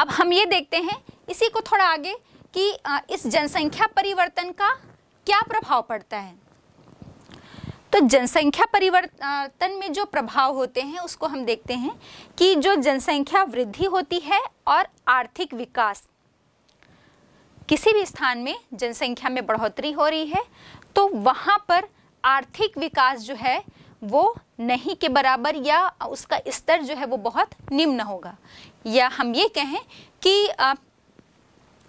अब हम ये देखते हैं इसी को थोड़ा आगे कि इस जनसंख्या परिवर्तन का क्या प्रभाव पड़ता है तो जनसंख्या परिवर्तन में जो प्रभाव होते हैं उसको हम देखते हैं कि जो जनसंख्या वृद्धि होती है और आर्थिक विकास किसी भी स्थान में जनसंख्या में बढ़ोतरी हो रही है तो वहाँ पर आर्थिक विकास जो है वो नहीं के बराबर या उसका स्तर जो है वो बहुत निम्न होगा या हम ये कहें कि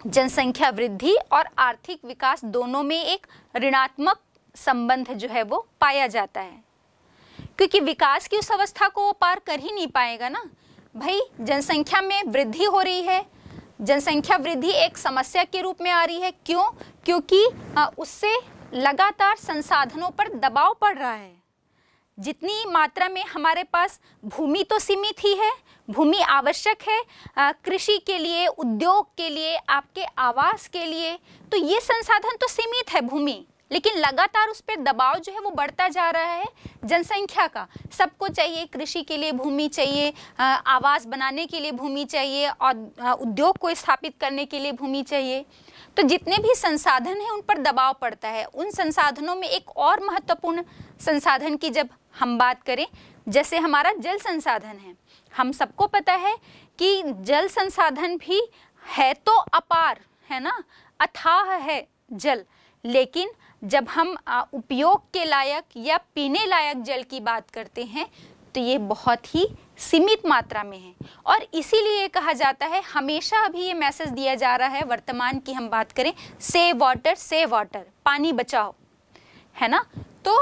जनसंख्या वृद्धि और आर्थिक विकास दोनों में एक ऋणात्मक संबंध जो है वो पाया जाता है क्योंकि विकास की उस अवस्था को वो पार कर ही नहीं पाएगा ना भाई जनसंख्या में वृद्धि हो रही है जनसंख्या वृद्धि एक समस्या के रूप में आ रही है क्यों क्योंकि उससे लगातार संसाधनों पर दबाव पड़ रहा है जितनी मात्रा में हमारे पास भूमि तो सीमित ही है भूमि आवश्यक है कृषि के लिए उद्योग के लिए आपके आवास के लिए तो ये संसाधन तो सीमित है भूमि लेकिन लगातार उस पर दबाव जो है वो बढ़ता जा रहा है जनसंख्या का सबको चाहिए कृषि के लिए भूमि चाहिए आवास बनाने के लिए भूमि चाहिए और उद्योग को स्थापित करने के लिए भूमि चाहिए तो जितने भी संसाधन हैं उन पर दबाव पड़ता है उन संसाधनों में एक और महत्वपूर्ण संसाधन की जब हम बात करें जैसे हमारा जल संसाधन है हम सबको पता है कि जल संसाधन भी है तो अपार है ना अथाह है जल लेकिन जब हम उपयोग के लायक या पीने लायक जल की बात करते हैं तो ये बहुत ही सीमित मात्रा में है और इसीलिए कहा जाता है हमेशा अभी ये मैसेज दिया जा रहा है वर्तमान की हम बात करें सेव वाटर सेव वाटर पानी बचाओ है ना तो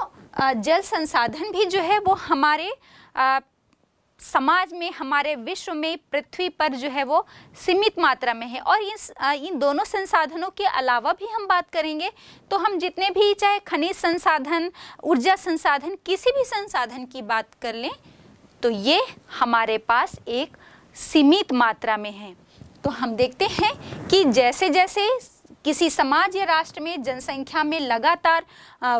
जल संसाधन भी जो है वो हमारे समाज में हमारे विश्व में पृथ्वी पर जो है वो सीमित मात्रा में है और इस इन दोनों संसाधनों के अलावा भी हम बात करेंगे तो हम जितने भी चाहे खनिज संसाधन ऊर्जा संसाधन किसी भी संसाधन की बात कर लें तो ये हमारे पास एक सीमित मात्रा में है तो हम देखते हैं कि जैसे जैसे किसी समाज या राष्ट्र में जनसंख्या में लगातार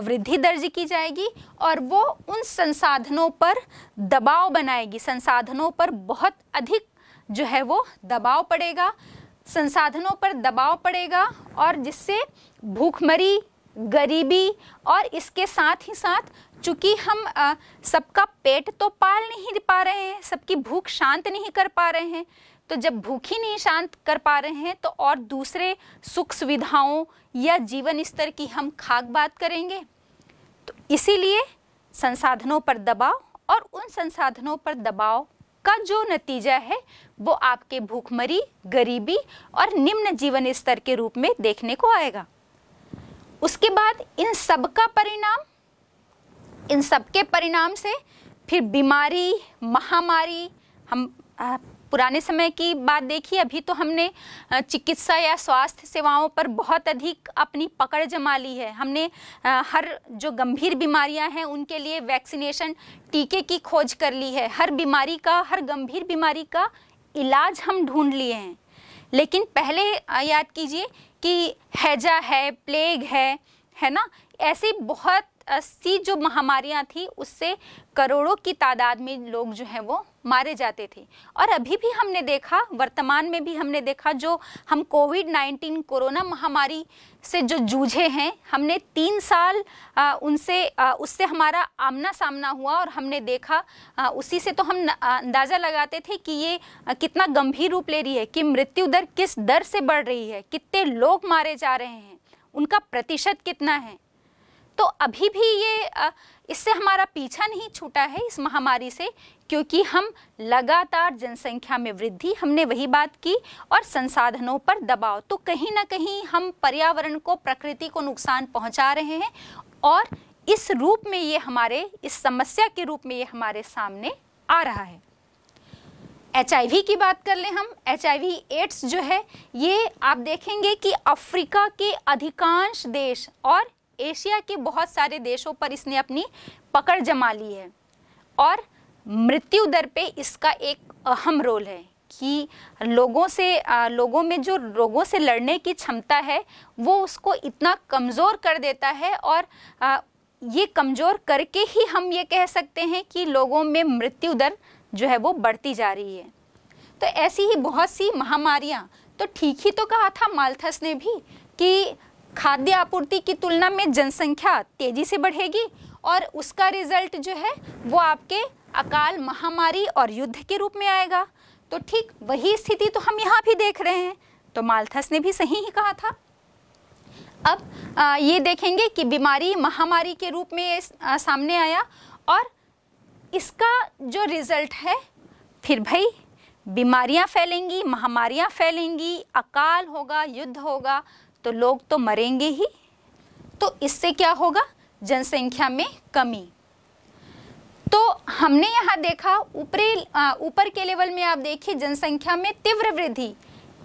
वृद्धि दर्ज की जाएगी और वो उन संसाधनों पर दबाव बनाएगी संसाधनों पर बहुत अधिक जो है वो दबाव पड़ेगा संसाधनों पर दबाव पड़ेगा और जिससे भूखमरी गरीबी और इसके साथ ही साथ चूँकि हम सबका पेट तो पाल नहीं पा रहे हैं सबकी भूख शांत नहीं कर पा रहे हैं तो जब भूख ही नहीं शांत कर पा रहे हैं तो और दूसरे सुख सुविधाओं या जीवन स्तर की हम खाक बात करेंगे तो इसीलिए संसाधनों पर दबाव और उन संसाधनों पर दबाव का जो नतीजा है वो आपके भूखमरी गरीबी और निम्न जीवन स्तर के रूप में देखने को आएगा उसके बाद इन सब का परिणाम इन सब के परिणाम से फिर बीमारी महामारी हम पुराने समय की बात देखिए अभी तो हमने चिकित्सा या स्वास्थ्य सेवाओं पर बहुत अधिक अपनी पकड़ जमा ली है हमने हर जो गंभीर बीमारियां हैं उनके लिए वैक्सीनेशन टीके की खोज कर ली है हर बीमारी का हर गंभीर बीमारी का इलाज हम ढूंढ लिए हैं लेकिन पहले याद कीजिए कि हैजा है प्लेग है है ना ऐसी बहुत अस्सी जो महामारियां थी उससे करोड़ों की तादाद में लोग जो हैं वो मारे जाते थे और अभी भी हमने देखा वर्तमान में भी हमने देखा जो हम कोविड नाइन्टीन कोरोना महामारी से जो जूझे हैं हमने तीन साल आ, उनसे आ, उससे हमारा आमना सामना हुआ और हमने देखा आ, उसी से तो हम अंदाज़ा लगाते थे कि ये आ, कितना गंभीर रूप ले रही है कि मृत्यु दर किस दर से बढ़ रही है कितने लोग मारे जा रहे हैं उनका प्रतिशत कितना है तो अभी भी ये इससे हमारा पीछा नहीं छूटा है इस महामारी से क्योंकि हम लगातार जनसंख्या में वृद्धि हमने वही बात की और संसाधनों पर दबाव तो कहीं ना कहीं हम पर्यावरण को प्रकृति को नुकसान पहुंचा रहे हैं और इस रूप में ये हमारे इस समस्या के रूप में ये हमारे सामने आ रहा है एच की बात कर लें हम एच एड्स जो है ये आप देखेंगे कि अफ्रीका के अधिकांश देश और एशिया के बहुत सारे देशों पर इसने अपनी पकड़ जमा ली है और मृत्यु दर पे इसका एक अहम रोल है कि लोगों से लोगों में जो रोगों से लड़ने की क्षमता है वो उसको इतना कमज़ोर कर देता है और ये कमज़ोर करके ही हम ये कह सकते हैं कि लोगों में मृत्यु दर जो है वो बढ़ती जा रही है तो ऐसी ही बहुत सी महामारियाँ तो ठीक ही तो कहा था मालथस ने भी कि खाद्य आपूर्ति की तुलना में जनसंख्या तेजी से बढ़ेगी और उसका रिजल्ट जो है वो आपके अकाल महामारी और युद्ध के रूप में आएगा तो ठीक वही स्थिति तो हम यहाँ भी देख रहे हैं तो मालथस ने भी सही ही कहा था अब ये देखेंगे कि बीमारी महामारी के रूप में सामने आया और इसका जो रिजल्ट है फिर भाई बीमारियाँ फैलेंगी महामारियाँ फैलेंगी अकाल होगा युद्ध होगा तो लोग तो मरेंगे ही तो इससे क्या होगा जनसंख्या में कमी तो हमने यहाँ देखा ऊपरी ऊपर के लेवल में आप देखिए जनसंख्या में तीव्र वृद्धि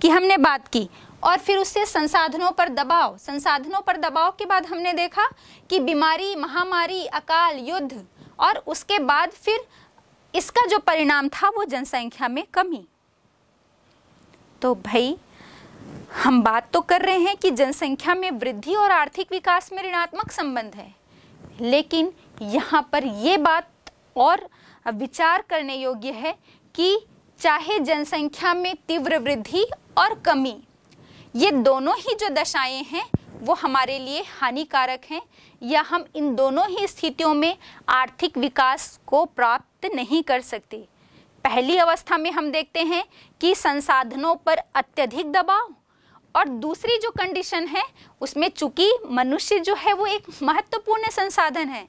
की हमने बात की और फिर उससे संसाधनों पर दबाव संसाधनों पर दबाव के बाद हमने देखा कि बीमारी महामारी अकाल युद्ध और उसके बाद फिर इसका जो परिणाम था वो जनसंख्या में कमी तो भाई हम बात तो कर रहे हैं कि जनसंख्या में वृद्धि और आर्थिक विकास में ऋणात्मक संबंध है लेकिन यहाँ पर ये बात और विचार करने योग्य है कि चाहे जनसंख्या में तीव्र वृद्धि और कमी ये दोनों ही जो दशाएं हैं वो हमारे लिए हानिकारक हैं या हम इन दोनों ही स्थितियों में आर्थिक विकास को प्राप्त नहीं कर सकते पहली अवस्था में हम देखते हैं कि संसाधनों पर अत्यधिक दबाव और दूसरी जो कंडीशन है उसमें चूंकि मनुष्य जो है वो एक महत्वपूर्ण संसाधन है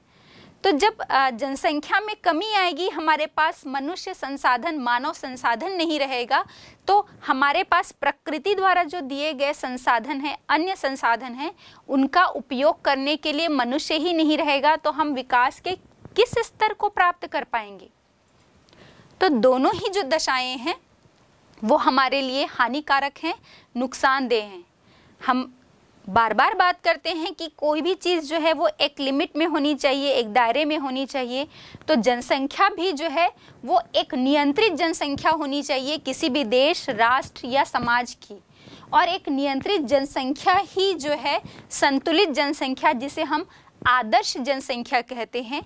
तो जब जनसंख्या में कमी आएगी हमारे पास मनुष्य संसाधन मानव संसाधन नहीं रहेगा तो हमारे पास प्रकृति द्वारा जो दिए गए संसाधन हैं अन्य संसाधन हैं उनका उपयोग करने के लिए मनुष्य ही नहीं रहेगा तो हम विकास के किस स्तर को प्राप्त कर पाएंगे तो दोनों ही जो दशाएं हैं वो हमारे लिए हानिकारक हैं नुकसानदेह हैं हम बार बार बात करते हैं कि कोई भी चीज़ जो है वो एक लिमिट में होनी चाहिए एक दायरे में होनी चाहिए तो जनसंख्या भी जो है वो एक नियंत्रित जनसंख्या होनी चाहिए किसी भी देश राष्ट्र या समाज की और एक नियंत्रित जनसंख्या ही जो है संतुलित जनसंख्या जिसे हम आदर्श जनसंख्या कहते हैं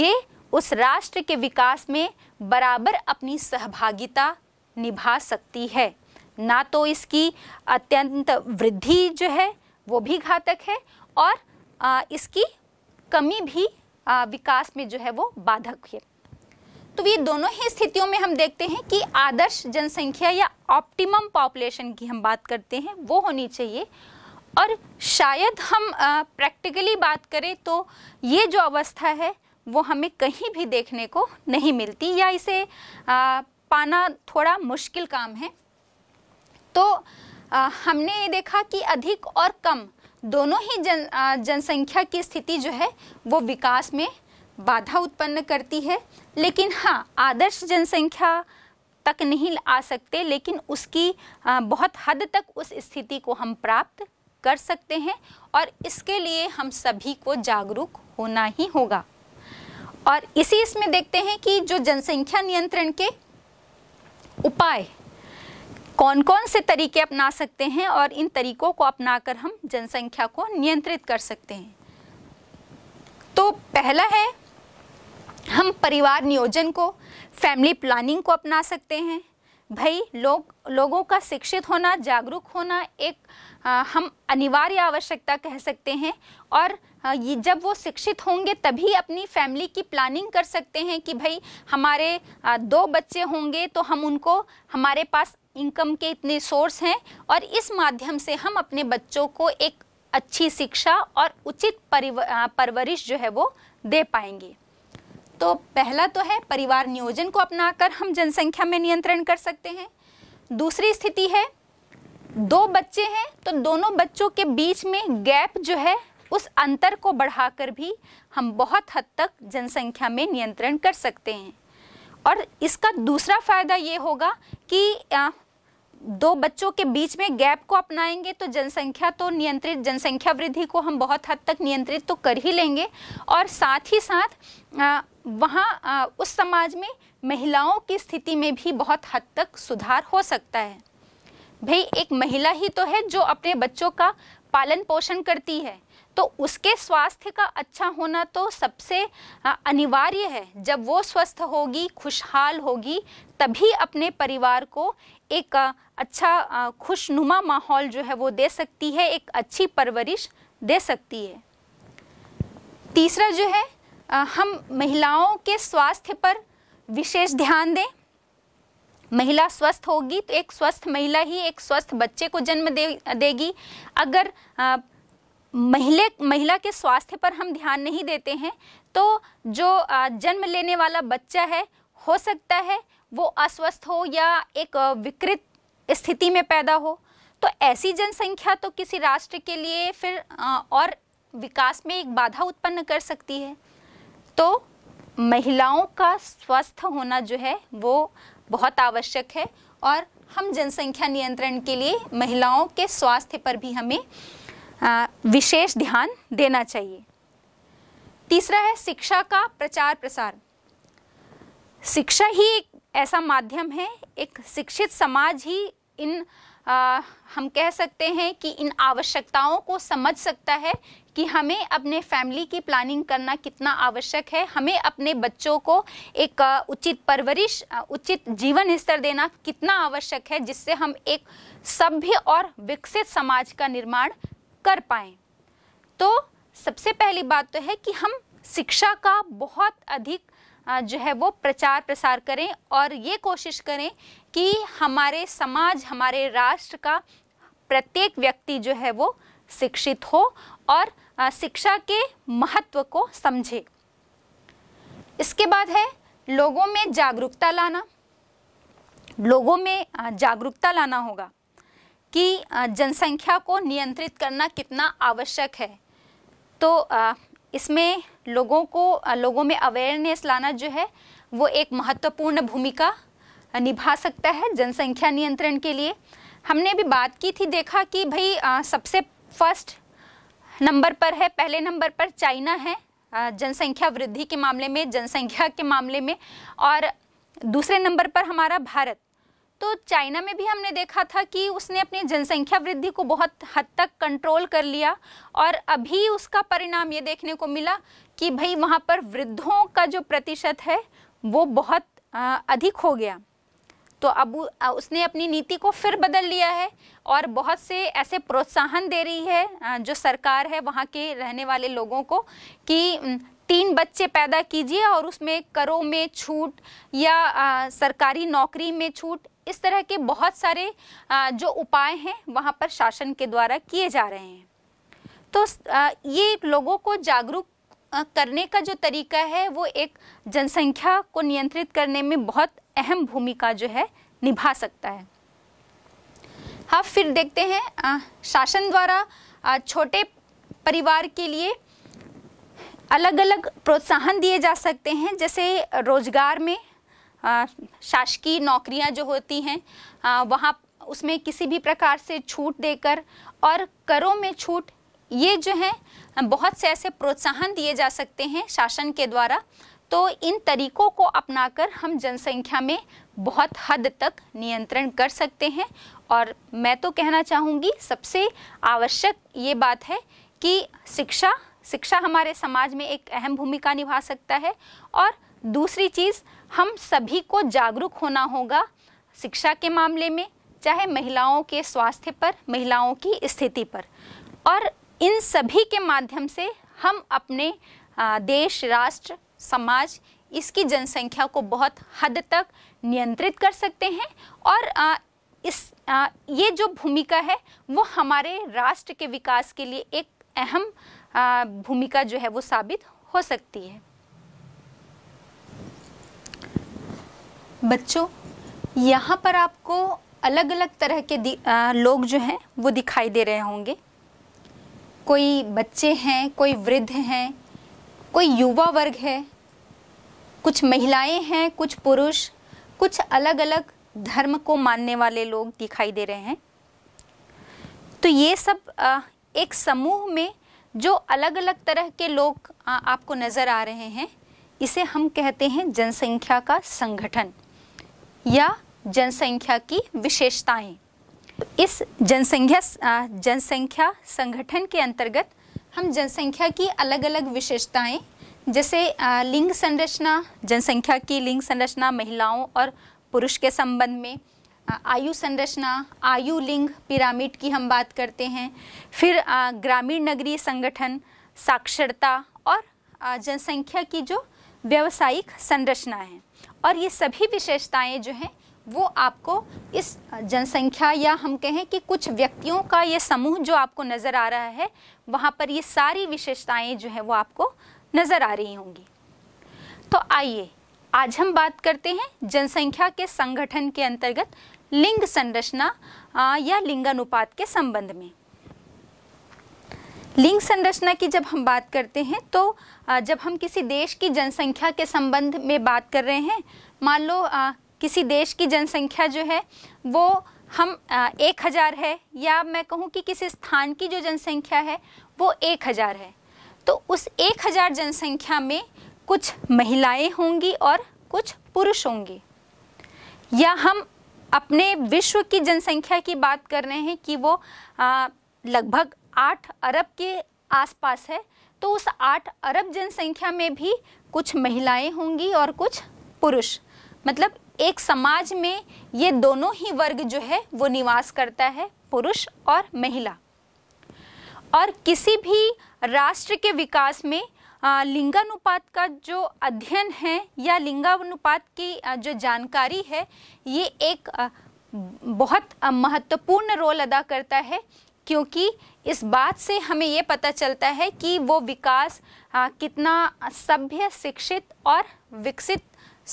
ये उस राष्ट्र के विकास में बराबर अपनी सहभागिता निभा सकती है ना तो इसकी अत्यंत वृद्धि जो है वो भी घातक है और आ, इसकी कमी भी आ, विकास में जो है वो बाधक है तो ये दोनों ही स्थितियों में हम देखते हैं कि आदर्श जनसंख्या या ऑप्टिमम पॉपुलेशन की हम बात करते हैं वो होनी चाहिए और शायद हम प्रैक्टिकली बात करें तो ये जो अवस्था है वो हमें कहीं भी देखने को नहीं मिलती या इसे आ, पाना थोड़ा मुश्किल काम है तो आ, हमने ये देखा कि अधिक और कम दोनों ही जन जनसंख्या की स्थिति जो है वो विकास में बाधा उत्पन्न करती है लेकिन हाँ आदर्श जनसंख्या तक नहीं आ सकते लेकिन उसकी बहुत हद तक उस स्थिति को हम प्राप्त कर सकते हैं और इसके लिए हम सभी को जागरूक होना ही होगा और इसी इसमें देखते हैं कि जो जनसंख्या नियंत्रण के उपाय कौन कौन से तरीके अपना सकते हैं और इन तरीकों को अपनाकर हम जनसंख्या को नियंत्रित कर सकते हैं तो पहला है हम परिवार नियोजन को फैमिली प्लानिंग को अपना सकते हैं भाई लोग लोगों का शिक्षित होना जागरूक होना एक आ, हम अनिवार्य आवश्यकता कह सकते हैं और आ, ये जब वो शिक्षित होंगे तभी अपनी फैमिली की प्लानिंग कर सकते हैं कि भाई हमारे आ, दो बच्चे होंगे तो हम उनको हमारे पास इनकम के इतने सोर्स हैं और इस माध्यम से हम अपने बच्चों को एक अच्छी शिक्षा और उचित परिव परवरिश जो है वो दे पाएंगे तो पहला तो है परिवार नियोजन को अपनाकर हम जनसंख्या में नियंत्रण कर सकते हैं दूसरी स्थिति है दो बच्चे हैं तो दोनों बच्चों के बीच में गैप जो है उस अंतर को बढ़ाकर भी हम बहुत हद तक जनसंख्या में नियंत्रण कर सकते हैं और इसका दूसरा फ़ायदा ये होगा कि दो बच्चों के बीच में गैप को अपनाएंगे तो जनसंख्या तो नियंत्रित जनसंख्या वृद्धि को हम बहुत हद तक नियंत्रित तो कर ही लेंगे और साथ ही साथ वहाँ उस समाज में महिलाओं की स्थिति में भी बहुत हद तक सुधार हो सकता है भाई एक महिला ही तो है जो अपने बच्चों का पालन पोषण करती है तो उसके स्वास्थ्य का अच्छा होना तो सबसे अनिवार्य है जब वो स्वस्थ होगी खुशहाल होगी तभी अपने परिवार को एक अच्छा खुशनुमा माहौल जो है वो दे सकती है एक अच्छी परवरिश दे सकती है तीसरा जो है हम महिलाओं के स्वास्थ्य पर विशेष ध्यान दें महिला स्वस्थ होगी तो एक स्वस्थ महिला ही एक स्वस्थ बच्चे को जन्म दे देगी अगर महिले महिला के स्वास्थ्य पर हम ध्यान नहीं देते हैं तो जो जन्म लेने वाला बच्चा है हो सकता है वो अस्वस्थ हो या एक विकृत स्थिति में पैदा हो तो ऐसी जनसंख्या तो किसी राष्ट्र के लिए फिर और विकास में एक बाधा उत्पन्न कर सकती है तो महिलाओं का स्वस्थ होना जो है वो बहुत आवश्यक है और हम जनसंख्या नियंत्रण के लिए महिलाओं के स्वास्थ्य पर भी हमें विशेष ध्यान देना चाहिए तीसरा है शिक्षा का प्रचार प्रसार शिक्षा ही एक ऐसा माध्यम है एक शिक्षित समाज ही इन आ, हम कह सकते हैं कि इन आवश्यकताओं को समझ सकता है कि हमें अपने फैमिली की प्लानिंग करना कितना आवश्यक है हमें अपने बच्चों को एक उचित परवरिश उचित जीवन स्तर देना कितना आवश्यक है जिससे हम एक सभ्य और विकसित समाज का निर्माण कर पाएँ तो सबसे पहली बात तो है कि हम शिक्षा का बहुत अधिक जो है वो प्रचार प्रसार करें और ये कोशिश करें कि हमारे समाज हमारे राष्ट्र का प्रत्येक व्यक्ति जो है वो शिक्षित हो और शिक्षा के महत्व को समझे इसके बाद है लोगों में जागरूकता लाना लोगों में जागरूकता लाना होगा कि जनसंख्या को नियंत्रित करना कितना आवश्यक है तो इसमें लोगों को लोगों में अवेयरनेस लाना जो है वो एक महत्वपूर्ण भूमिका निभा सकता है जनसंख्या नियंत्रण के लिए हमने भी बात की थी देखा कि भाई सबसे फर्स्ट नंबर पर है पहले नंबर पर चाइना है जनसंख्या वृद्धि के मामले में जनसंख्या के मामले में और दूसरे नंबर पर हमारा भारत तो चाइना में भी हमने देखा था कि उसने अपनी जनसंख्या वृद्धि को बहुत हद तक कंट्रोल कर लिया और अभी उसका परिणाम ये देखने को मिला कि भाई वहाँ पर वृद्धों का जो प्रतिशत है वो बहुत अधिक हो गया तो अब उसने अपनी नीति को फिर बदल लिया है और बहुत से ऐसे प्रोत्साहन दे रही है जो सरकार है वहाँ के रहने वाले लोगों को कि तीन बच्चे पैदा कीजिए और उसमें करों में छूट या सरकारी नौकरी में छूट इस तरह के बहुत सारे जो उपाय हैं वहाँ पर शासन के द्वारा किए जा रहे हैं तो ये लोगों को जागरूक करने का जो तरीका है वो एक जनसंख्या को नियंत्रित करने में बहुत अहम भूमिका जो है निभा सकता है हाँ फिर देखते हैं शासन द्वारा छोटे परिवार के लिए अलग अलग प्रोत्साहन दिए जा सकते हैं जैसे रोजगार में शासकीय नौकरियां जो होती हैं वहाँ उसमें किसी भी प्रकार से छूट देकर और करों में छूट ये जो है बहुत से ऐसे प्रोत्साहन दिए जा सकते हैं शासन के द्वारा तो इन तरीकों को अपनाकर हम जनसंख्या में बहुत हद तक नियंत्रण कर सकते हैं और मैं तो कहना चाहूँगी सबसे आवश्यक ये बात है कि शिक्षा शिक्षा हमारे समाज में एक अहम भूमिका निभा सकता है और दूसरी चीज़ हम सभी को जागरूक होना होगा शिक्षा के मामले में चाहे महिलाओं के स्वास्थ्य पर महिलाओं की स्थिति पर और इन सभी के माध्यम से हम अपने देश राष्ट्र समाज इसकी जनसंख्या को बहुत हद तक नियंत्रित कर सकते हैं और इस ये जो भूमिका है वो हमारे राष्ट्र के विकास के लिए एक अहम भूमिका जो है वो साबित हो सकती है बच्चों यहाँ पर आपको अलग अलग तरह के आ, लोग जो हैं वो दिखाई दे रहे होंगे कोई बच्चे हैं कोई वृद्ध हैं कोई युवा वर्ग है कुछ महिलाएं हैं कुछ पुरुष कुछ अलग अलग धर्म को मानने वाले लोग दिखाई दे रहे हैं तो ये सब आ, एक समूह में जो अलग अलग तरह के लोग आ, आपको नज़र आ रहे हैं इसे हम कहते हैं जनसंख्या का संगठन या जनसंख्या की विशेषताएं इस जनसंख्या जनसंख्या संगठन के अंतर्गत हम जनसंख्या की अलग अलग विशेषताएं जैसे लिंग संरचना जनसंख्या की लिंग संरचना महिलाओं और पुरुष के संबंध में आयु संरचना आयु लिंग पिरामिड की हम बात करते हैं फिर ग्रामीण नगरीय संगठन साक्षरता और जनसंख्या की जो व्यवसायिक संरचना है और ये सभी विशेषताएं जो हैं वो आपको इस जनसंख्या या हम कहें कि कुछ व्यक्तियों का ये समूह जो आपको नज़र आ रहा है वहाँ पर ये सारी विशेषताएं जो हैं वो आपको नज़र आ रही होंगी तो आइए आज हम बात करते हैं जनसंख्या के संगठन के अंतर्गत लिंग संरचना या लिंगानुपात के संबंध में लिंग संरचना की जब हम बात करते हैं तो जब हम किसी देश की जनसंख्या के संबंध में बात कर रहे हैं मान लो किसी देश की जनसंख्या जो है वो हम एक हज़ार है या मैं कहूँ कि किसी स्थान की जो जनसंख्या है वो एक हज़ार है तो उस एक हज़ार जनसंख्या में कुछ महिलाएं होंगी और कुछ पुरुष होंगे या हम अपने विश्व की जनसंख्या की बात कर रहे हैं कि वो लगभग आठ अरब के आसपास है तो उस आठ अरब जनसंख्या में भी कुछ महिलाएं होंगी और कुछ पुरुष मतलब एक समाज में ये दोनों ही वर्ग जो है वो निवास करता है पुरुष और महिला और किसी भी राष्ट्र के विकास में लिंगानुपात का जो अध्ययन है या लिंगानुपात की जो जानकारी है ये एक बहुत महत्वपूर्ण रोल अदा करता है क्योंकि इस बात से हमें ये पता चलता है कि वो विकास आ, कितना सभ्य शिक्षित और विकसित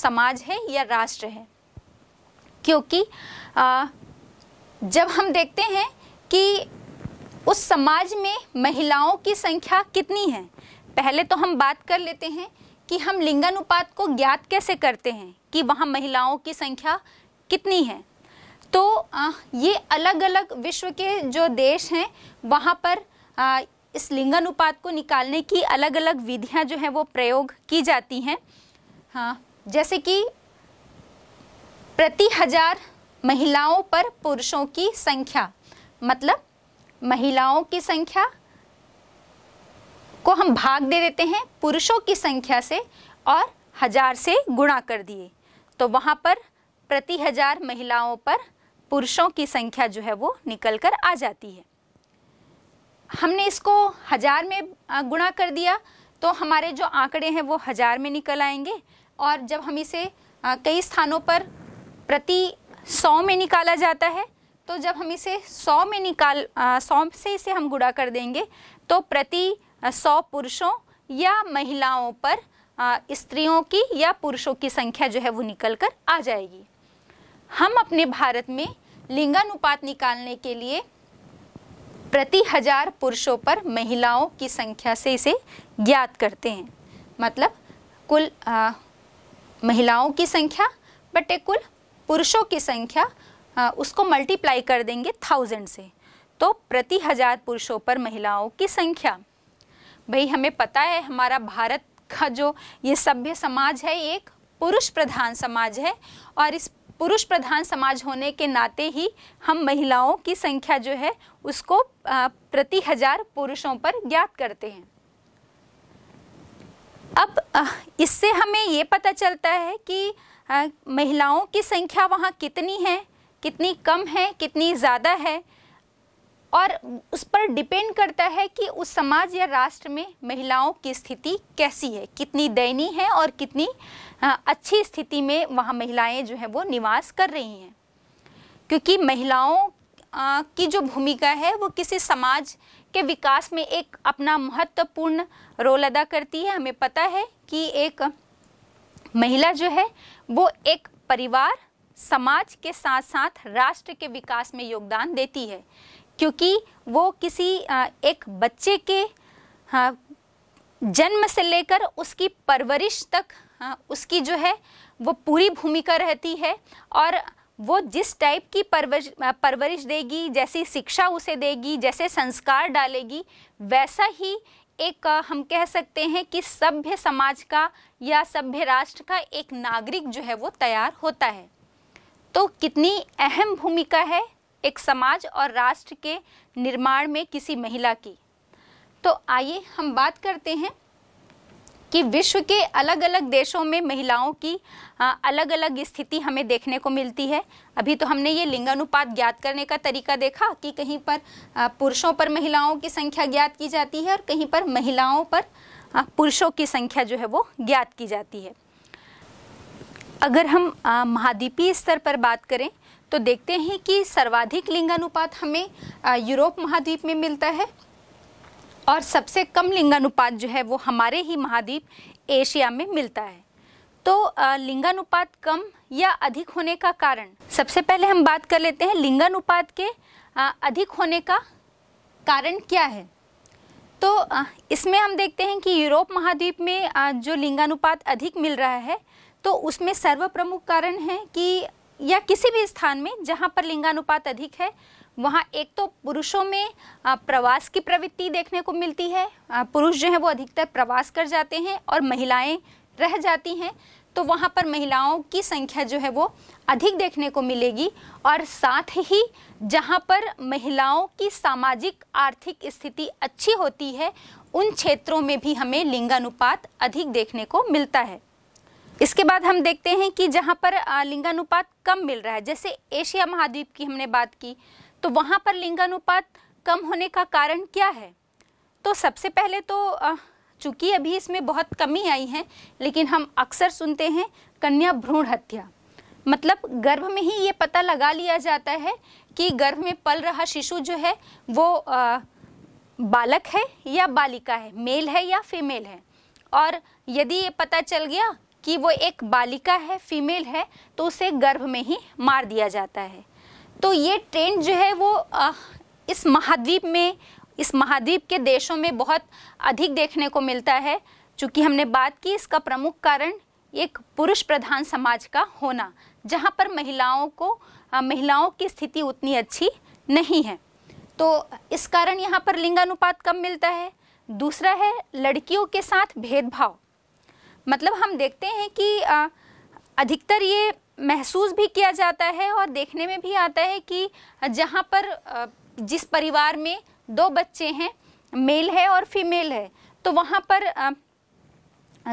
समाज है या राष्ट्र है क्योंकि आ, जब हम देखते हैं कि उस समाज में महिलाओं की संख्या कितनी है पहले तो हम बात कर लेते हैं कि हम लिंगानुपात को ज्ञात कैसे करते हैं कि वहाँ महिलाओं की संख्या कितनी है तो ये अलग अलग विश्व के जो देश हैं वहाँ पर इस लिंगानुपात को निकालने की अलग अलग विधियाँ जो हैं वो प्रयोग की जाती हैं हाँ जैसे कि प्रति हजार महिलाओं पर पुरुषों की संख्या मतलब महिलाओं की संख्या को हम भाग दे देते हैं पुरुषों की संख्या से और हजार से गुणा कर दिए तो वहाँ पर प्रति हजार महिलाओं पर पुरुषों की संख्या जो है वो निकल कर आ जाती है हमने इसको हज़ार में गुणा कर दिया तो हमारे जो आंकड़े हैं वो हज़ार में निकल आएंगे और जब हम इसे कई स्थानों पर प्रति सौ में निकाला जाता है तो जब हम इसे सौ में निकाल सौ से इसे हम गुणा कर देंगे तो प्रति सौ पुरुषों या महिलाओं पर स्त्रियों की या पुरुषों की संख्या जो है वो निकल कर आ जाएगी हम अपने भारत में लिंगानुपात निकालने के लिए प्रति हजार पुरुषों पर महिलाओं की संख्या से इसे ज्ञात करते हैं मतलब कुल आ, महिलाओं की संख्या बटे कुल पुरुषों की संख्या आ, उसको मल्टीप्लाई कर देंगे थाउजेंड से तो प्रति हजार पुरुषों पर महिलाओं की संख्या भाई हमें पता है हमारा भारत का जो ये सभ्य समाज है एक पुरुष प्रधान समाज है और इस पुरुष प्रधान समाज होने के नाते ही हम महिलाओं की संख्या जो है उसको प्रति हजार पुरुषों पर ज्ञात करते हैं अब इससे हमें ये पता चलता है कि महिलाओं की संख्या वहाँ कितनी है कितनी कम है कितनी ज़्यादा है और उस पर डिपेंड करता है कि उस समाज या राष्ट्र में महिलाओं की स्थिति कैसी है कितनी दयनीय है और कितनी अच्छी स्थिति में वहाँ महिलाएं जो है वो निवास कर रही हैं क्योंकि महिलाओं की जो भूमिका है वो किसी समाज के विकास में एक अपना महत्वपूर्ण रोल अदा करती है हमें पता है कि एक महिला जो है वो एक परिवार समाज के साथ साथ राष्ट्र के विकास में योगदान देती है क्योंकि वो किसी एक बच्चे के हाँ, जन्म से लेकर उसकी परवरिश तक हाँ, उसकी जो है वो पूरी भूमिका रहती है और वो जिस टाइप की परवरिश परवरिश देगी जैसी शिक्षा उसे देगी जैसे संस्कार डालेगी वैसा ही एक हम कह सकते हैं कि सभ्य समाज का या सभ्य राष्ट्र का एक नागरिक जो है वो तैयार होता है तो कितनी अहम भूमिका है एक समाज और राष्ट्र के निर्माण में किसी महिला की तो आइए हम बात करते हैं कि विश्व के अलग अलग देशों में महिलाओं की अलग अलग स्थिति हमें देखने को मिलती है अभी तो हमने ये लिंगानुपात ज्ञात करने का तरीका देखा कि कहीं पर पुरुषों पर महिलाओं की संख्या ज्ञात की जाती है और कहीं पर महिलाओं पर पुरुषों की संख्या जो है वो ज्ञात की जाती है अगर हम महाद्वीपीय स्तर पर बात करें तो देखते हैं कि सर्वाधिक लिंगानुपात हमें यूरोप महाद्वीप में मिलता है और सबसे कम लिंगानुपात जो है वो हमारे ही महाद्वीप एशिया में मिलता है तो लिंगानुपात कम या अधिक होने का कारण सबसे पहले हम बात कर लेते हैं लिंगानुपात के अधिक होने का कारण क्या है तो इसमें हम देखते हैं कि यूरोप महाद्वीप में जो लिंगानुपात अधिक मिल रहा है तो उसमें सर्व प्रमुख कारण है कि या किसी भी स्थान में जहाँ पर लिंगानुपात अधिक है वहाँ एक तो पुरुषों में प्रवास की प्रवृत्ति देखने को मिलती है पुरुष जो है वो अधिकतर प्रवास कर जाते हैं और महिलाएं रह जाती हैं तो वहाँ पर महिलाओं की संख्या जो है वो अधिक देखने को मिलेगी और साथ ही जहाँ पर महिलाओं की सामाजिक आर्थिक स्थिति अच्छी होती है उन क्षेत्रों में भी हमें लिंगानुपात अधिक देखने को मिलता है इसके बाद हम देखते हैं कि जहाँ पर लिंगानुपात कम मिल रहा है जैसे एशिया महाद्वीप की हमने बात की तो वहाँ पर लिंगानुपात कम होने का कारण क्या है तो सबसे पहले तो चूँकि अभी इसमें बहुत कमी आई है लेकिन हम अक्सर सुनते हैं कन्या भ्रूण हत्या मतलब गर्भ में ही ये पता लगा लिया जाता है कि गर्भ में पल रहा शिशु जो है वो आ, बालक है या बालिका है मेल है या फीमेल है और यदि ये पता चल गया कि वो एक बालिका है फीमेल है तो उसे गर्भ में ही मार दिया जाता है तो ये ट्रेंड जो है वो आ, इस महाद्वीप में इस महाद्वीप के देशों में बहुत अधिक देखने को मिलता है चूँकि हमने बात की इसका प्रमुख कारण एक पुरुष प्रधान समाज का होना जहाँ पर महिलाओं को आ, महिलाओं की स्थिति उतनी अच्छी नहीं है तो इस कारण यहाँ पर लिंगानुपात कम मिलता है दूसरा है लड़कियों के साथ भेदभाव मतलब हम देखते हैं कि अधिकतर ये महसूस भी किया जाता है और देखने में भी आता है कि जहाँ पर जिस परिवार में दो बच्चे हैं मेल है और फीमेल है तो वहाँ पर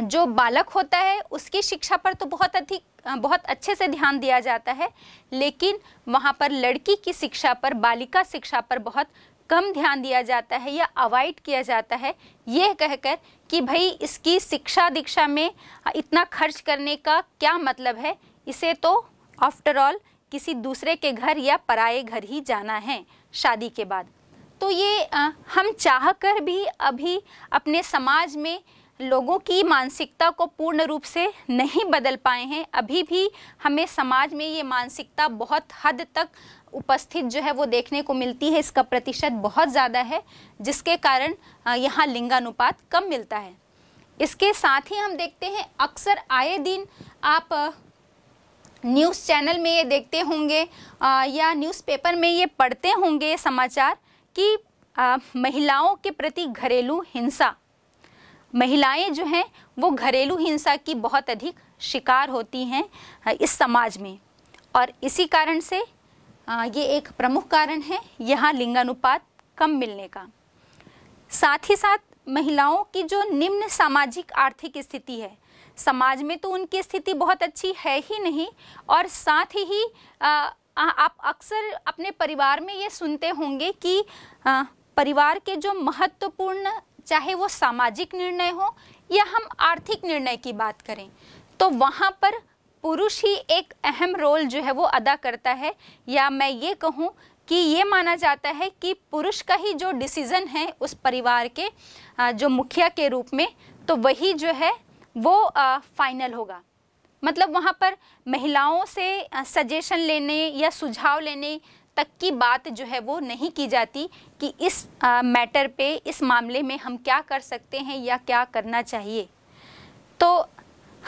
जो बालक होता है उसकी शिक्षा पर तो बहुत अधिक बहुत अच्छे से ध्यान दिया जाता है लेकिन वहाँ पर लड़की की शिक्षा पर बालिका शिक्षा पर बहुत कम ध्यान दिया जाता है या अवॉइड किया जाता है यह कहकर कि भाई इसकी शिक्षा दीक्षा में इतना खर्च करने का क्या मतलब है इसे तो आफ्टर ऑल किसी दूसरे के घर या पराए घर ही जाना है शादी के बाद तो ये आ, हम चाह कर भी अभी अपने समाज में लोगों की मानसिकता को पूर्ण रूप से नहीं बदल पाए हैं अभी भी हमें समाज में ये मानसिकता बहुत हद तक उपस्थित जो है वो देखने को मिलती है इसका प्रतिशत बहुत ज़्यादा है जिसके कारण यहाँ लिंगानुपात कम मिलता है इसके साथ ही हम देखते हैं अक्सर आए दिन आप न्यूज़ चैनल में ये देखते होंगे या न्यूज़पेपर में ये पढ़ते होंगे समाचार कि आ, महिलाओं के प्रति घरेलू हिंसा महिलाएं जो हैं वो घरेलू हिंसा की बहुत अधिक शिकार होती हैं इस समाज में और इसी कारण से आ, ये एक प्रमुख कारण है यहाँ लिंगानुपात कम मिलने का साथ ही साथ महिलाओं की जो निम्न सामाजिक आर्थिक स्थिति है समाज में तो उनकी स्थिति बहुत अच्छी है ही नहीं और साथ ही आ, आ, आप अक्सर अपने परिवार में ये सुनते होंगे कि आ, परिवार के जो महत्वपूर्ण चाहे वो सामाजिक निर्णय हो या हम आर्थिक निर्णय की बात करें तो वहाँ पर पुरुष ही एक अहम रोल जो है वो अदा करता है या मैं ये कहूँ कि ये माना जाता है कि पुरुष का ही जो डिसीज़न है उस परिवार के जो मुखिया के रूप में तो वही जो है वो फाइनल होगा मतलब वहाँ पर महिलाओं से सजेशन लेने या सुझाव लेने तक की बात जो है वो नहीं की जाती कि इस आ, मैटर पे इस मामले में हम क्या कर सकते हैं या क्या करना चाहिए तो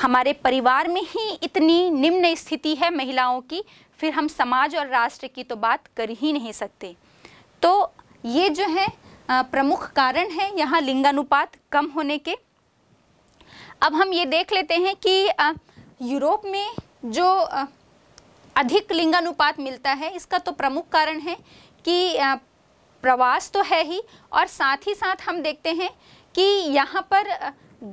हमारे परिवार में ही इतनी निम्न स्थिति है महिलाओं की फिर हम समाज और राष्ट्र की तो बात कर ही नहीं सकते तो ये जो है प्रमुख कारण है यहाँ लिंगानुपात कम होने के अब हम ये देख लेते हैं कि यूरोप में जो अधिक लिंगानुपात मिलता है इसका तो प्रमुख कारण है कि प्रवास तो है ही और साथ ही साथ हम देखते हैं कि यहाँ पर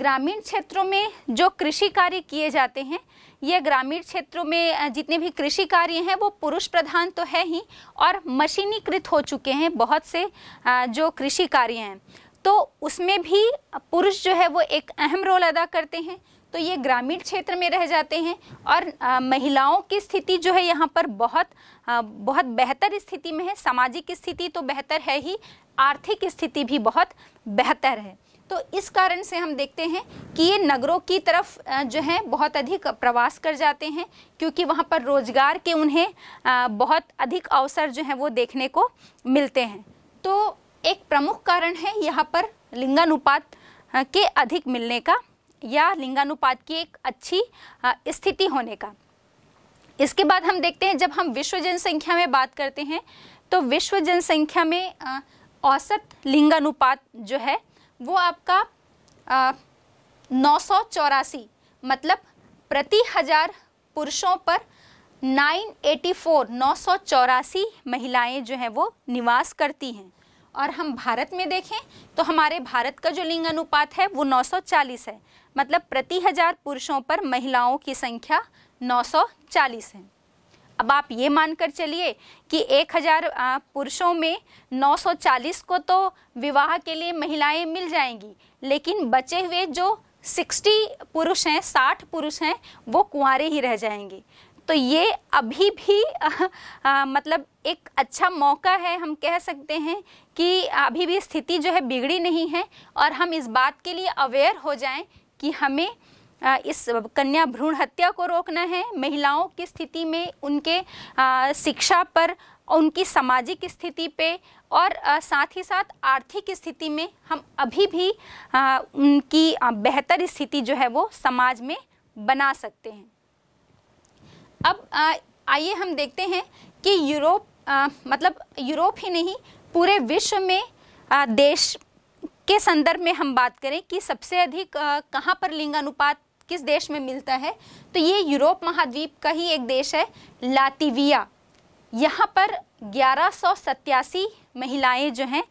ग्रामीण क्षेत्रों में जो कृषि कार्य किए जाते हैं ये ग्रामीण क्षेत्रों में जितने भी कृषि कार्य हैं वो पुरुष प्रधान तो है ही और मशीनीकृत हो चुके हैं बहुत से जो कृषि कार्य हैं तो उसमें भी पुरुष जो है वो एक अहम रोल अदा करते हैं तो ये ग्रामीण क्षेत्र में रह जाते हैं और आ, महिलाओं की स्थिति जो है यहाँ पर बहुत आ, बहुत बेहतर स्थिति में है सामाजिक स्थिति तो बेहतर है ही आर्थिक स्थिति भी बहुत बेहतर है तो इस कारण से हम देखते हैं कि ये नगरों की तरफ जो है बहुत अधिक प्रवास कर जाते हैं क्योंकि वहाँ पर रोजगार के उन्हें बहुत अधिक अवसर जो हैं वो देखने को मिलते हैं तो एक प्रमुख कारण है यहाँ पर लिंगानुपात के अधिक मिलने का या लिंगानुपात की एक अच्छी स्थिति होने का इसके बाद हम देखते हैं जब हम विश्व जनसंख्या में बात करते हैं तो विश्व जनसंख्या में औसत लिंगानुपात जो है वो आपका नौ सौ चौरासी मतलब प्रति हज़ार पुरुषों पर 984 चौरासी महिलाएं जो हैं वो निवास करती हैं और हम भारत में देखें तो हमारे भारत का जो लिंग अनुपात है वो 940 है मतलब प्रति हज़ार पुरुषों पर महिलाओं की संख्या 940 है अब आप ये मानकर चलिए कि 1000 पुरुषों में 940 को तो विवाह के लिए महिलाएं मिल जाएंगी लेकिन बचे हुए जो 60 पुरुष हैं 60 पुरुष हैं वो कुंवारे ही रह जाएंगे तो ये अभी भी आ, आ, मतलब एक अच्छा मौका है हम कह सकते हैं कि अभी भी स्थिति जो है बिगड़ी नहीं है और हम इस बात के लिए अवेयर हो जाएं कि हमें इस कन्या भ्रूण हत्या को रोकना है महिलाओं की स्थिति में उनके शिक्षा पर उनकी सामाजिक स्थिति पे और साथ ही साथ आर्थिक स्थिति में हम अभी भी उनकी बेहतर स्थिति जो है वो समाज में बना सकते हैं अब आइए हम देखते हैं कि यूरोप मतलब यूरोप ही नहीं पूरे विश्व में देश के संदर्भ में हम बात करें कि सबसे अधिक कहाँ पर लिंगानुपात किस देश में मिलता है तो ये यूरोप महाद्वीप का ही एक देश है लातिविया यहाँ पर ग्यारह महिलाएं जो हैं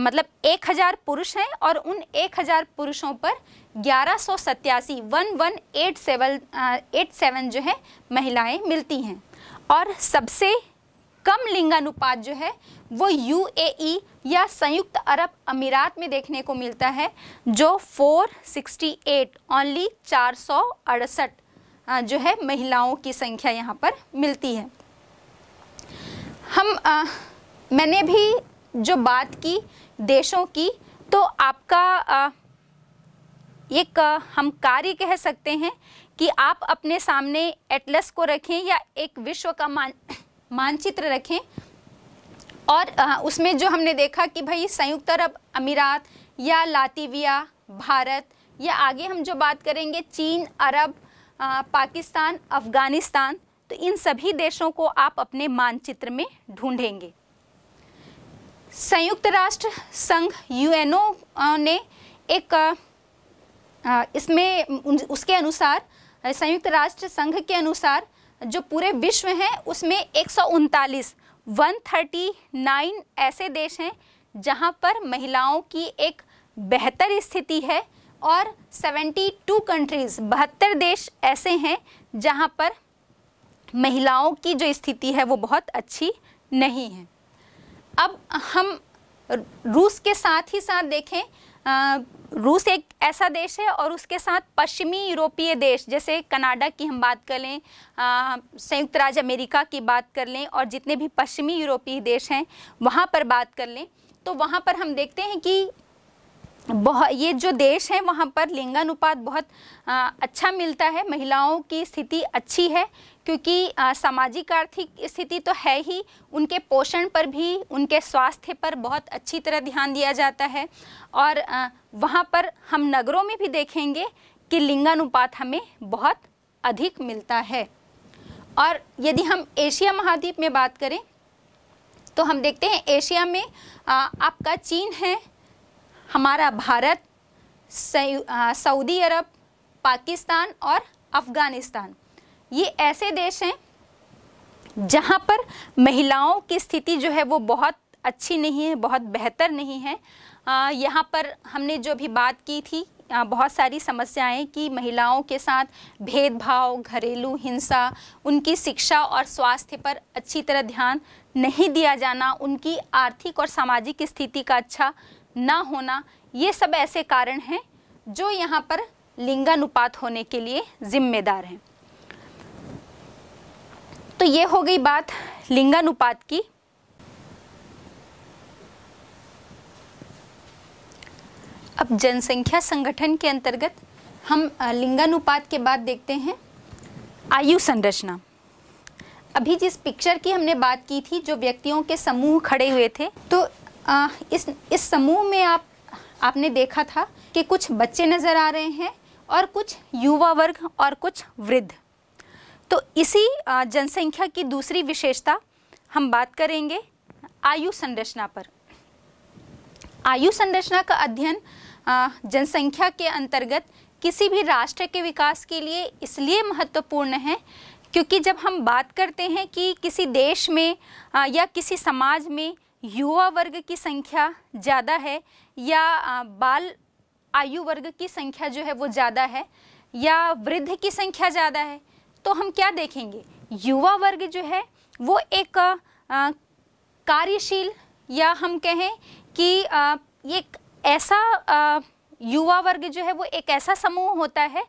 मतलब 1000 पुरुष हैं और उन 1000 पुरुषों पर ग्यारह सौ सत्यासी one one eight seven eight seven जो है महिलाएं मिलती हैं और सबसे कम लिंगानुपात जो है वो यूएई e या संयुक्त अरब अमीरात में देखने को मिलता है जो 468 ओनली चार जो है महिलाओं की संख्या यहाँ पर मिलती है हम आ, मैंने भी जो बात की देशों की तो आपका आ, एक हम कार्य कह सकते हैं कि आप अपने सामने एटलस को रखें या एक विश्व का मान मानचित्र रखें और उसमें जो हमने देखा कि भाई संयुक्त अरब अमीरात या लातिविया भारत या आगे हम जो बात करेंगे चीन अरब पाकिस्तान अफ़गानिस्तान तो इन सभी देशों को आप अपने मानचित्र में ढूंढेंगे संयुक्त राष्ट्र संघ यूएनओ ने एक इसमें उसके अनुसार संयुक्त राष्ट्र संघ के अनुसार जो पूरे विश्व हैं उसमें एक 139 ऐसे देश हैं जहां पर महिलाओं की एक बेहतर स्थिति है और 72 कंट्रीज बहत्तर देश ऐसे हैं जहां पर महिलाओं की जो स्थिति है वो बहुत अच्छी नहीं है अब हम रूस के साथ ही साथ देखें रूस एक ऐसा देश है और उसके साथ पश्चिमी यूरोपीय देश जैसे कनाडा की हम बात कर लें संयुक्त राज्य अमेरिका की बात कर लें और जितने भी पश्चिमी यूरोपीय देश हैं वहाँ पर बात कर लें तो वहाँ पर हम देखते हैं कि बहुत ये जो देश हैं वहाँ पर लिंगानुपात बहुत आ, अच्छा मिलता है महिलाओं की स्थिति अच्छी है क्योंकि सामाजिक आर्थिक स्थिति तो है ही उनके पोषण पर भी उनके स्वास्थ्य पर बहुत अच्छी तरह ध्यान दिया जाता है और वहाँ पर हम नगरों में भी देखेंगे कि लिंगानुपात हमें बहुत अधिक मिलता है और यदि हम एशिया महाद्वीप में बात करें तो हम देखते हैं एशिया में आपका चीन है हमारा भारत सऊदी अरब पाकिस्तान और अफ़गानिस्तान ये ऐसे देश हैं जहाँ पर महिलाओं की स्थिति जो है वो बहुत अच्छी नहीं है बहुत बेहतर नहीं है यहाँ पर हमने जो भी बात की थी बहुत सारी समस्याएं कि महिलाओं के साथ भेदभाव घरेलू हिंसा उनकी शिक्षा और स्वास्थ्य पर अच्छी तरह ध्यान नहीं दिया जाना उनकी आर्थिक और सामाजिक स्थिति का अच्छा ना होना ये सब ऐसे कारण हैं जो यहाँ पर लिंगानुपात होने के लिए जिम्मेदार हैं तो ये हो गई बात लिंगानुपात की अब जनसंख्या संगठन के अंतर्गत हम लिंगानुपात के बाद देखते हैं आयु संरचना अभी जिस पिक्चर की हमने बात की थी जो व्यक्तियों के समूह खड़े हुए थे तो आ, इस इस समूह में आप आपने देखा था कि कुछ बच्चे नज़र आ रहे हैं और कुछ युवा वर्ग और कुछ वृद्ध तो इसी जनसंख्या की दूसरी विशेषता हम बात करेंगे आयु संरचना पर आयु संरचना का अध्ययन जनसंख्या के अंतर्गत किसी भी राष्ट्र के विकास के लिए इसलिए महत्वपूर्ण है क्योंकि जब हम बात करते हैं कि किसी देश में या किसी समाज में युवा वर्ग की संख्या ज़्यादा है या बाल आयु वर्ग की संख्या जो है वो ज़्यादा है या वृद्ध की संख्या ज़्यादा है तो हम क्या देखेंगे युवा वर्ग जो है वो एक कार्यशील या हम कहें कि आ, एक ऐसा आ, युवा वर्ग जो है वो एक ऐसा समूह होता है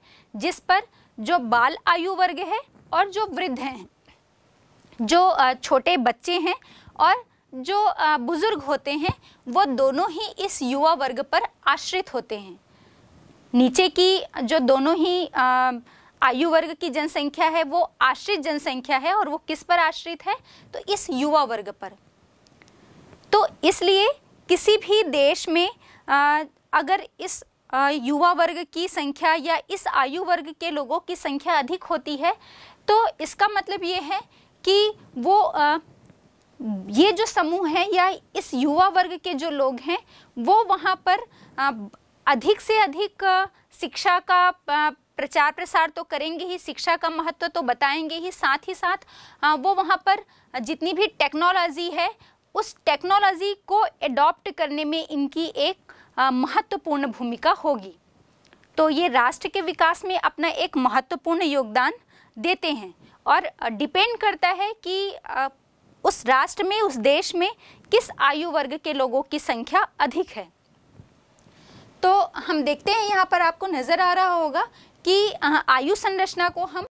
जिस पर जो बाल आयु वर्ग है और जो वृद्ध हैं जो छोटे बच्चे हैं और जो बुज़ुर्ग होते हैं वो दोनों ही इस युवा वर्ग पर आश्रित होते हैं नीचे की जो दोनों ही आ, आयु वर्ग की जनसंख्या है वो आश्रित जनसंख्या है और वो किस पर आश्रित है तो इस युवा वर्ग पर तो इसलिए किसी भी देश में आ, अगर इस आ, युवा वर्ग की संख्या या इस आयु वर्ग के लोगों की संख्या अधिक होती है तो इसका मतलब ये है कि वो आ, ये जो समूह है या इस युवा वर्ग के जो लोग हैं वो वहाँ पर अधिक से अधिक शिक्षा का प्रचार प्रसार तो करेंगे ही शिक्षा का महत्व तो बताएंगे ही साथ ही साथ वो वहाँ पर जितनी भी टेक्नोलॉजी है उस टेक्नोलॉजी को एडॉप्ट करने में इनकी एक महत्वपूर्ण भूमिका होगी तो ये राष्ट्र के विकास में अपना एक महत्वपूर्ण योगदान देते हैं और डिपेंड करता है कि उस राष्ट्र में उस देश में किस आयु वर्ग के लोगों की संख्या अधिक है तो हम देखते हैं यहाँ पर आपको नज़र आ रहा होगा कि आयु संरचना को हम